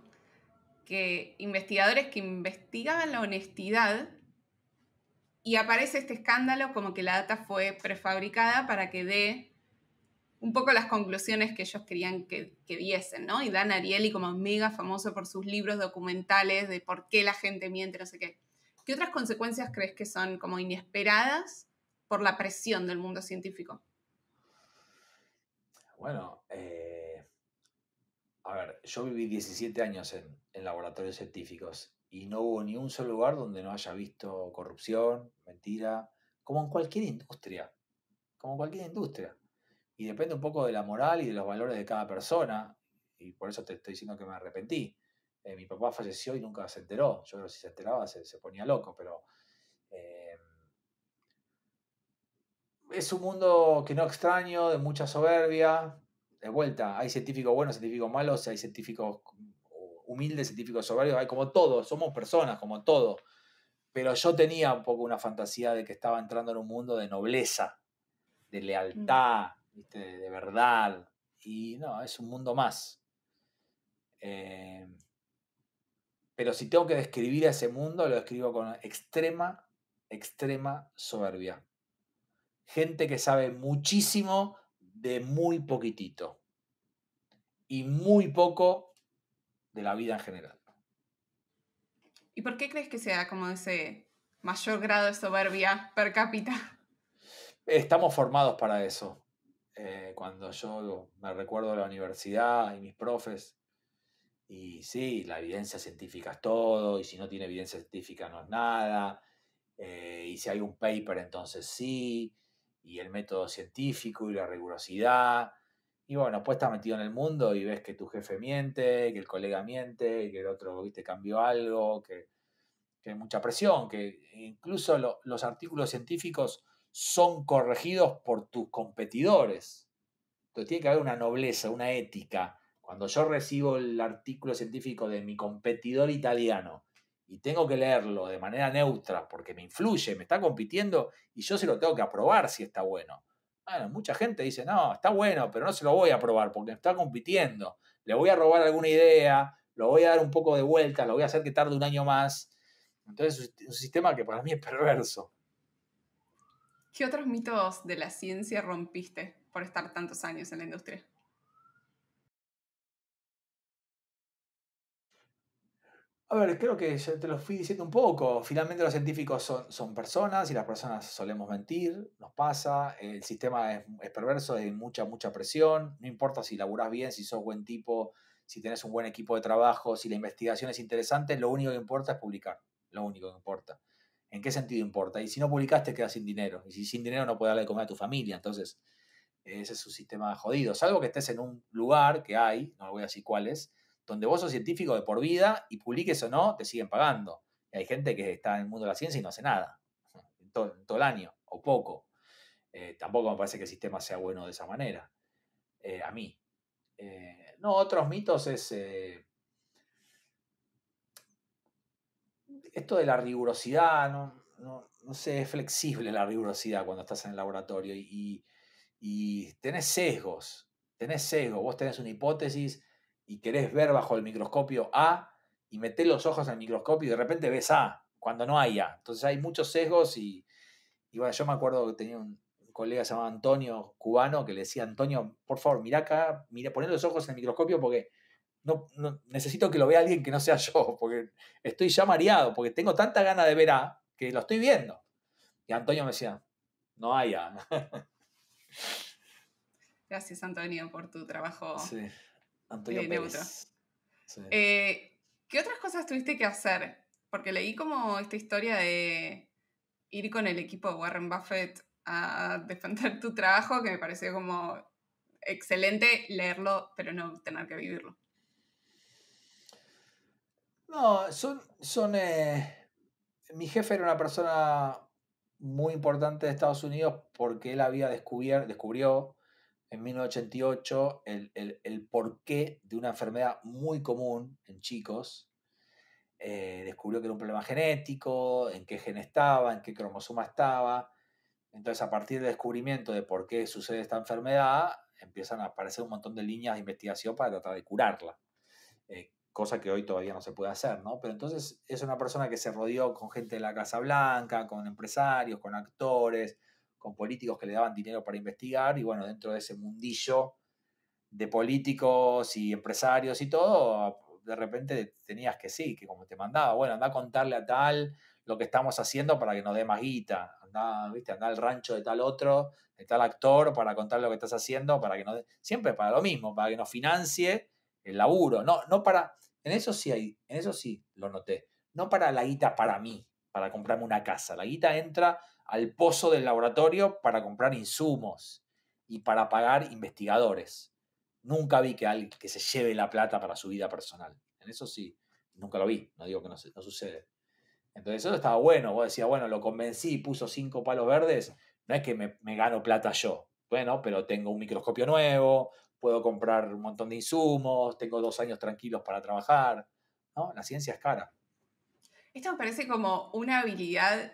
[SPEAKER 2] que investigadores que investigaban la honestidad y aparece este escándalo como que la data fue prefabricada para que dé un poco las conclusiones que ellos querían que, que viesen, ¿no? Y Dan Ariely como mega famoso por sus libros documentales de por qué la gente miente, no sé qué. ¿Qué otras consecuencias crees que son como inesperadas por la presión del mundo científico?
[SPEAKER 1] Bueno, a ver, yo viví 17 años en, laboratorios científicos y no hubo ni un solo lugar donde no haya visto corrupción, mentira, como en cualquier industria, como en cualquier industria. Y depende un poco de la moral y de los valores de cada persona, y por eso te estoy diciendo que me arrepentí. Eh, mi papá falleció y nunca se enteró, yo creo que si se enteraba se, ponía loco, pero... Eh, es un mundo que no extraño, de mucha soberbia, de vuelta, hay científicos buenos, científicos malos, hay científicos humildes, científicos soberbios, hay como todos, somos personas, como todo. Pero yo tenía un poco una fantasía de que estaba entrando en un mundo de nobleza, de lealtad, mm. De, verdad. Y no, es un mundo más. Eh, pero si tengo que describir ese mundo, lo describo con extrema, extrema soberbia. Gente que sabe muchísimo de muy poquitito y muy poco de la vida en general.
[SPEAKER 2] ¿Y por qué crees que sea como ese mayor grado de soberbia per cápita?
[SPEAKER 1] Estamos formados para eso. Eh, cuando yo me recuerdo de la universidad y mis profes, y sí, la evidencia científica es todo, y si no tiene evidencia científica no es nada, eh, y si hay un paper entonces sí, y el método científico y la rigurosidad. Y bueno, pues estás metido en el mundo y ves que tu jefe miente, que el colega miente, que el otro, viste, cambió algo, que, hay mucha presión, que incluso los artículos científicos son corregidos por tus competidores. Entonces tiene que haber una nobleza, una ética. Cuando yo recibo el artículo científico de mi competidor italiano y tengo que leerlo de manera neutra porque me influye, me está compitiendo y yo se lo tengo que aprobar si está bueno. mucha gente dice, no, está bueno, pero no se lo voy a aprobar porque me está compitiendo. Le voy a robar alguna idea, lo voy a dar un poco de vuelta, lo voy a hacer que tarde un año más. Entonces es un sistema que para mí es perverso.
[SPEAKER 2] ¿Qué otros mitos de la ciencia rompiste por estar tantos años en la industria?
[SPEAKER 1] A ver, creo que ya te lo fui diciendo un poco. Finalmente los científicos son, son personas y las personas solemos mentir, nos pasa, el sistema es, es, perverso, hay mucha, mucha presión, no importa si laburás bien, si sos buen tipo, si tenés un buen equipo de trabajo, si la investigación es interesante, lo único que importa es publicar, lo único que importa. ¿En qué sentido importa? Y si no publicaste te quedas sin dinero, y si sin dinero no puedes darle de comer a tu familia, entonces ese es un sistema jodido, salvo que estés en un lugar que hay, no voy a decir cuál es, donde vos sos científico de por vida y publiques o no, te siguen pagando. hay gente que está en el mundo de la ciencia y no hace nada, todo, el año, o poco. Eh, tampoco me parece que el sistema sea bueno de esa manera, eh, a mí. Eh, no, otros mitos es... esto de la rigurosidad, no, sé, es flexible la rigurosidad cuando estás en el laboratorio y, y, y tenés sesgos, tenés sesgos, vos tenés una hipótesis y querés ver bajo el microscopio A y metés los ojos en el microscopio y de repente ves A cuando no hay A. Entonces hay muchos sesgos y, bueno, yo me acuerdo que tenía un, colega llamado Antonio, cubano, que le decía, Antonio, por favor, mira acá, mira, poné los ojos en el microscopio porque no, necesito que lo vea alguien que no sea yo, porque estoy ya mareado, porque tengo tanta gana de ver A que lo estoy viendo. Y Antonio me decía, no hay A.
[SPEAKER 2] Gracias, Antonio, por tu trabajo sí. Antonio Pérez. Eh, ¿Qué otras cosas tuviste que hacer? Porque leí como esta historia de ir con el equipo de Warren Buffett a defender tu trabajo, que me pareció como excelente leerlo, pero no tener que vivirlo.
[SPEAKER 1] No, son, son eh, mi jefe era una persona muy importante de Estados Unidos porque él había descubierto, descubrió en 1988 el, el, el, porqué de una enfermedad muy común en chicos. Eh, descubrió que era un problema genético, en qué gen estaba, en qué cromosoma estaba. Entonces, a partir del descubrimiento de por qué sucede esta enfermedad, empiezan a aparecer un montón de líneas de investigación para tratar de curarla. Eh, cosa que hoy todavía no se puede hacer, ¿no? Pero entonces es una persona que se rodeó con gente de la Casa Blanca, con empresarios, con actores, con políticos que le daban dinero para investigar y bueno, dentro de ese mundillo de políticos y empresarios y todo, de repente tenías que sí, que como te mandaba, bueno, anda a contarle a tal lo que estamos haciendo para que nos dé más guita, anda, viste, anda al rancho de tal otro, de tal actor para contar lo que estás haciendo, para que nos dé, siempre para lo mismo, para que nos financie el laburo, no, no para, en eso sí hay, en eso sí lo noté, no para la guita para mí, para comprarme una casa, la guita entra al pozo del laboratorio para comprar insumos y para pagar investigadores. Nunca vi que alguien que se lleve la plata para su vida personal. En eso sí, nunca lo vi, no digo que no, sucede. Entonces eso estaba bueno, vos decías, bueno, lo convencí, puso cinco palos verdes, no es que me, me gano plata yo, bueno, pero tengo un microscopio nuevo, puedo comprar un montón de insumos, tengo dos años tranquilos para trabajar, ¿no? La ciencia es
[SPEAKER 2] cara. Esto me parece como una habilidad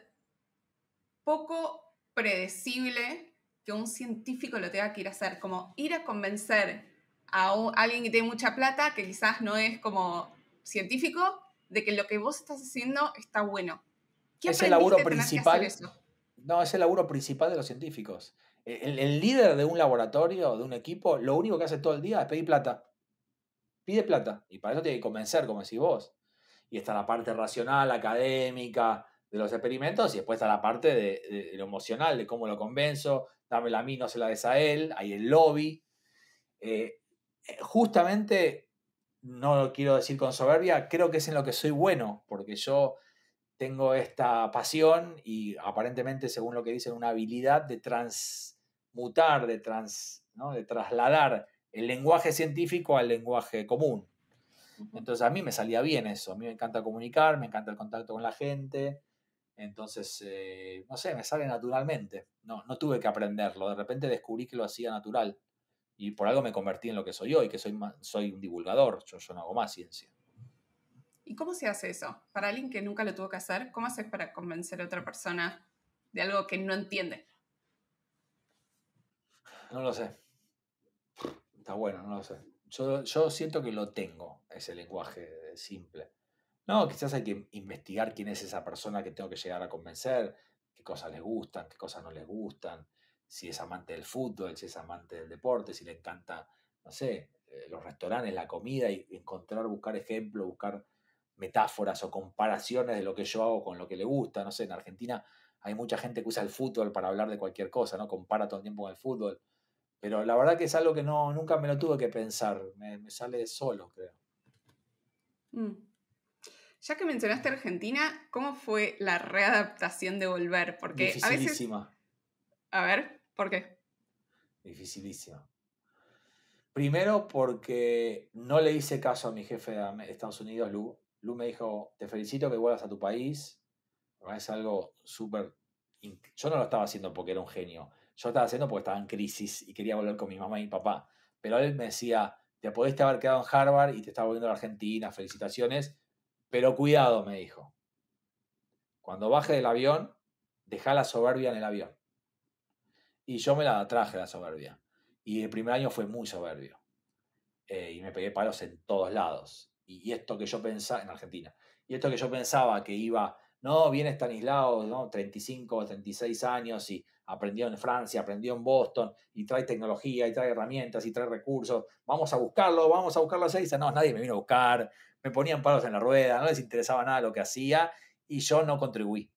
[SPEAKER 2] poco predecible que un científico lo tenga que ir a hacer, como ir a convencer a, alguien que tiene mucha plata, que quizás no es como científico, de que lo que vos estás haciendo está bueno. ¿Qué es el laburo principal.
[SPEAKER 1] No, es el laburo principal de los científicos. E, el, el, líder de un laboratorio, de un equipo, lo único que hace todo el día es pedir plata. Pide plata. Y para eso tiene que convencer, como decís vos. Y está la parte racional, académica, de los experimentos y después está la parte de, lo emocional, de cómo lo convenzo, dame la mí, no se la des a él, hay el lobby. Eh, eh, justamente, no lo quiero decir con soberbia, creo que es en lo que soy bueno, porque yo tengo esta pasión y aparentemente, según lo que dicen, una habilidad de transmutar, de, trans, ¿no? de trasladar el lenguaje científico al lenguaje común. Entonces a mí me salía bien eso, a mí me encanta comunicar, me encanta el contacto con la gente, entonces, eh, no sé, me sale naturalmente. No, tuve que aprenderlo. De repente descubrí que lo hacía natural. Y por algo me convertí en lo que soy hoy, que soy, soy un divulgador. Yo, no hago más ciencia.
[SPEAKER 2] ¿Y cómo se hace eso? Para alguien que nunca lo tuvo que hacer, ¿cómo haces para convencer a otra persona de algo que no entiende?
[SPEAKER 1] No lo sé. Está bueno, no lo sé. Yo, yo siento que lo tengo, ese lenguaje simple. No, quizás hay que investigar quién es esa persona que tengo que llegar a convencer, qué cosas le gustan, qué cosas no le gustan, si es amante del fútbol, si es amante del deporte, si le encanta, no sé, eh, los restaurantes, la comida, y encontrar, buscar ejemplos, buscar metáforas o comparaciones de lo que yo hago con lo que le gusta. No sé, en Argentina hay mucha gente que usa el fútbol para hablar de cualquier cosa, ¿no? Compara todo el tiempo con el fútbol. Pero la verdad que es algo que no, nunca me lo tuve que pensar, me, sale solo, creo.
[SPEAKER 2] Mm. Ya que mencionaste Argentina, ¿cómo fue la readaptación de volver? Porque a veces. A ver, ¿por qué?
[SPEAKER 1] Dificilísima. Primero porque no le hice caso a mi jefe de Estados Unidos, Lu. Lu me dijo, te felicito que vuelvas a tu país. Es algo súper... Yo no lo estaba haciendo porque era un genio. Yo estaba haciendo porque estaba en crisis y quería volver con mi mamá y mi papá. Pero él me decía, te podés haber quedado en Harvard y te estás volviendo a la Argentina, felicitaciones. Pero cuidado, me dijo. Cuando baje del avión, deja la soberbia en el avión. Y yo me la traje la soberbia. Y el primer año fue muy soberbio. Eh, y me pegué palos en todos lados. Y esto que yo pensaba, en Argentina, y esto que yo pensaba que iba no, viene aislado ¿no? 35 o 36 años y aprendió en Francia, aprendió en Boston y trae tecnología y trae herramientas y trae recursos. Vamos a buscarlo, vamos a buscarlo a Seiza. No, nadie me vino a buscar, me ponían palos en la rueda, no les interesaba nada lo que hacía y yo no contribuí.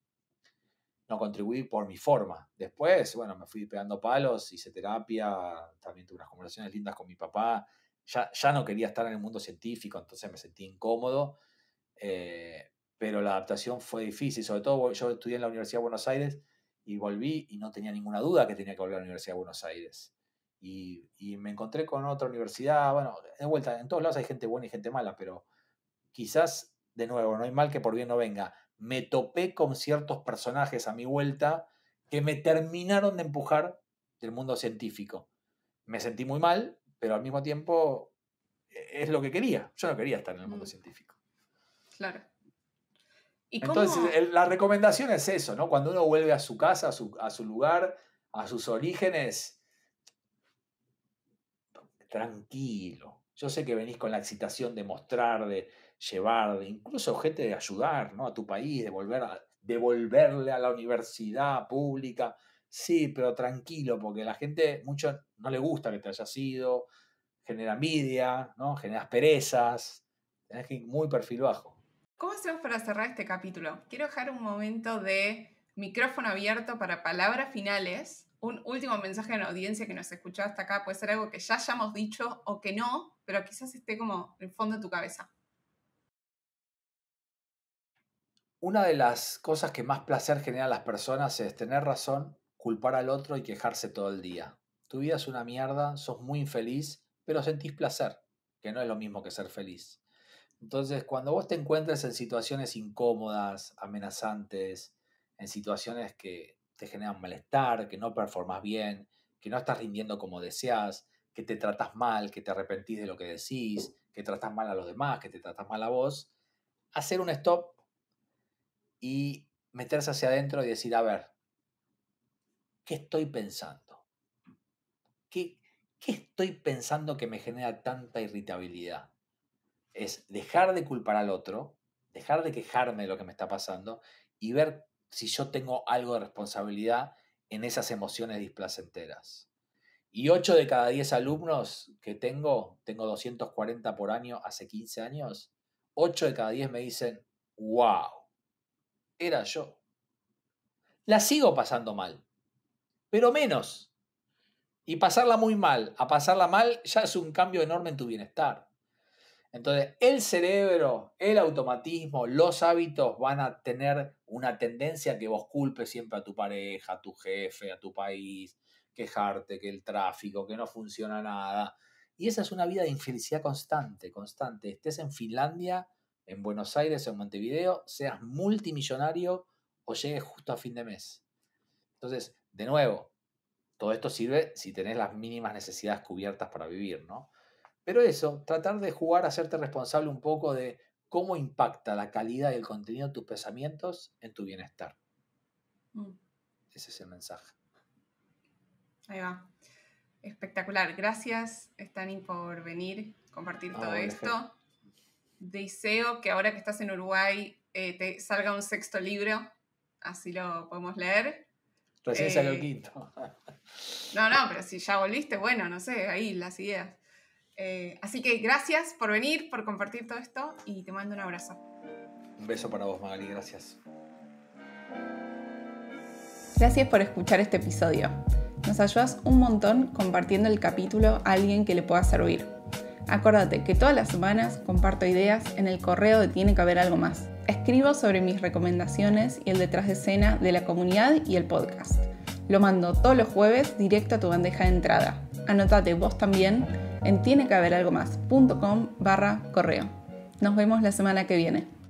[SPEAKER 1] No contribuí por mi forma. Después, bueno, me fui pegando palos, hice terapia, también tuve unas conversaciones lindas con mi papá. Ya, ya no quería estar en el mundo científico, entonces me sentí incómodo. Eh, pero la adaptación fue difícil. Sobre todo yo estudié en la Universidad de Buenos Aires y volví y no tenía ninguna duda que tenía que volver a la Universidad de Buenos Aires. Y, me encontré con otra universidad, bueno, de vuelta, en todos lados hay gente buena y gente mala, pero quizás, de nuevo, no hay mal que por bien no venga. Me topé con ciertos personajes a mi vuelta que me terminaron de empujar del mundo científico. Me sentí muy mal, pero al mismo tiempo eh, es lo que quería. Yo no quería estar en el mundo mm. científico.
[SPEAKER 2] Claro. Entonces,
[SPEAKER 1] la recomendación es eso, ¿no? Cuando uno vuelve a su casa, a su, lugar, a sus orígenes, tranquilo. Yo sé que venís con la excitación de mostrar, de llevar, incluso gente de ayudar ¿no? a tu país, de volver a, devolverle a la universidad pública. Sí, pero tranquilo, porque la gente mucho no le gusta que te hayas ido, genera envidia, ¿no? Generas perezas, tenés que ir muy perfil bajo.
[SPEAKER 2] ¿Cómo hacemos para cerrar este capítulo? Quiero dejar un momento de micrófono abierto para palabras finales, un último mensaje a la audiencia que nos escuchó hasta acá. Puede ser algo que ya hayamos dicho o que no, pero quizás esté como en el fondo de tu cabeza.
[SPEAKER 1] Una de las cosas que más placer genera a las personas es tener razón, culpar al otro y quejarse todo el día. Tu vida es una mierda, sos muy infeliz, pero sentís placer, que no es lo mismo que ser feliz. Entonces, cuando vos te encuentres en situaciones incómodas, amenazantes, en situaciones que te generan malestar, que no performas bien, que no estás rindiendo como deseas, que te tratas mal, que te arrepentís de lo que decís, que tratas mal a los demás, que te tratas mal a vos, hacer un stop y meterse hacia adentro y decir, a ver, ¿qué estoy pensando? ¿Qué, ¿Qué estoy pensando que me genera tanta irritabilidad? es dejar de culpar al otro, dejar de quejarme de lo que me está pasando y ver si yo tengo algo de responsabilidad en esas emociones displacenteras. Y 8 de cada 10 alumnos que tengo, tengo 240 por año hace 15 años, 8 de cada 10 me dicen, wow, era yo. La sigo pasando mal, pero menos. Y pasarla muy mal a pasarla mal ya es un cambio enorme en tu bienestar. Entonces, el cerebro, el automatismo, los hábitos van a tener una tendencia a que vos culpes siempre a tu pareja, a tu jefe, a tu país, quejarte, que el tráfico, que no funciona nada. Y esa es una vida de infelicidad constante, constante. Estés en Finlandia, en Buenos Aires en Montevideo, seas multimillonario o llegues justo a fin de mes. Entonces, de nuevo, todo esto sirve si tenés las mínimas necesidades cubiertas para vivir, ¿no? Pero eso, tratar de jugar a hacerte responsable un poco de cómo impacta la calidad y el contenido de tus pensamientos en tu bienestar. Mm. Ese es el mensaje.
[SPEAKER 2] Ahí va. Espectacular. Gracias, Stani, por venir, compartir todo esto. Deseo que ahora que estás en Uruguay eh, te salga un sexto libro, así lo podemos leer. Recién salió el eh,
[SPEAKER 1] quinto.
[SPEAKER 2] no, no, pero si ya volviste, bueno, no sé, ahí las ideas. Eh, así que gracias por venir, por compartir todo esto y te mando un abrazo.
[SPEAKER 1] Un beso para vos, Magali, gracias.
[SPEAKER 2] Gracias por escuchar este episodio. Nos ayudas un montón compartiendo el capítulo a alguien que le pueda servir. Acuérdate que todas las semanas comparto ideas en el correo de Tiene que haber algo más. Escribo sobre mis recomendaciones y el detrás de escena de la comunidad y el podcast. Lo mando todos los jueves directo a tu bandeja de entrada. Anótate vos también en tiene que haber algo más.com barra correo. Nos vemos la semana que viene.